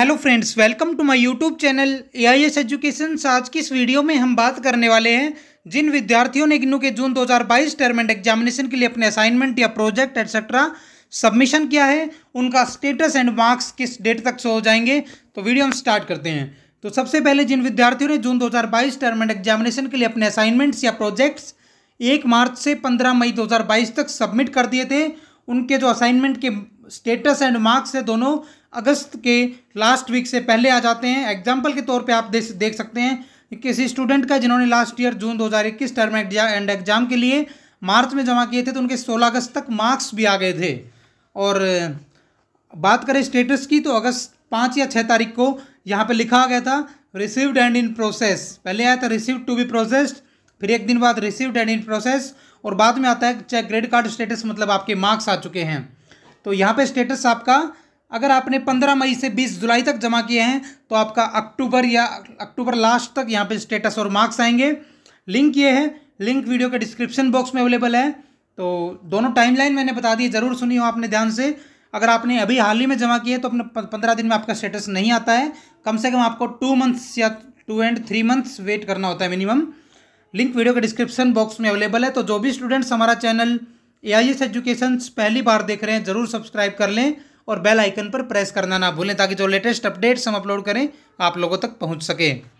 hello friends welcome to my YouTube channel A I S education आज की इस video में हम बात करने वाले हैं जिन विद्यार्थियों ने इग्नू के जून 2022 टर्म एंड एग्जामिनेशन के लिए अपने असाइनमेंट या प्रोजेक्ट एट्सेट्रा सबमिशन किया है उनका स्टेटस एंड मार्क्स किस डेट तक शो हो जाएंगे तो वीडियो हम स्टार्ट करते हैं तो सबसे पहले जिन विद्यार्थियों ने जून दो टर्म एंड एग्जामिनेशन के लिए अपने असाइनमेंट्स या प्रोजेक्ट्स एक मार्च से पंद्रह मई दो तक सबमिट कर दिए थे उनके जो असाइनमेंट के स्टेटस एंड मार्क्स है दोनों अगस्त के लास्ट वीक से पहले आ जाते हैं एग्जाम्पल के तौर पर आप देख देख सकते हैं किसी स्टूडेंट का जिन्होंने last year June 2021 term end exam के लिए मार्च में जमा किए थे तो उनके 16 अगस्त तक मार्क्स भी आ गए थे और बात करें स्टेटस की तो अगस्त पाँच या छः तारीख को यहाँ पर लिखा गया था रिसीव्ड एंड इन प्रोसेस पहले आया था रिसीव्ड टू बी प्रोसेस्ड फिर एक दिन बाद रिसीव्ड एंड इन प्रोसेस और बाद में आता है चेक क्रेडिट कार्ड स्टेटस मतलब आपके मार्क्स आ चुके हैं तो यहाँ पे स्टेटस आपका अगर आपने पंद्रह मई से बीस जुलाई तक जमा किए हैं तो आपका अक्टूबर या अक्टूबर लास्ट तक यहाँ पे स्टेटस और मार्क्स आएंगे लिंक ये है लिंक वीडियो के डिस्क्रिप्शन बॉक्स में अवेलेबल है तो दोनों टाइमलाइन मैंने बता दी ज़रूर सुनी हो आपने ध्यान से अगर आपने अभी हाल ही में जमा किए तो अपने पंद्रह दिन में आपका स्टेटस नहीं आता है कम से कम आपको टू मंथ्स या two and three months wait करना होता है मिनिमम लिंक वीडियो के डिस्क्रिप्शन बॉक्स में अवेलेबल है तो जो भी स्टूडेंट्स हमारा channel A I S education पहली बार देख रहे हैं ज़रूर सब्सक्राइब कर लें और बेल आइकन पर प्रेस करना ना भूलें ताकि जो लेटेस्ट अपडेट्स हम अपलोड करें आप लोगों तक पहुंच सके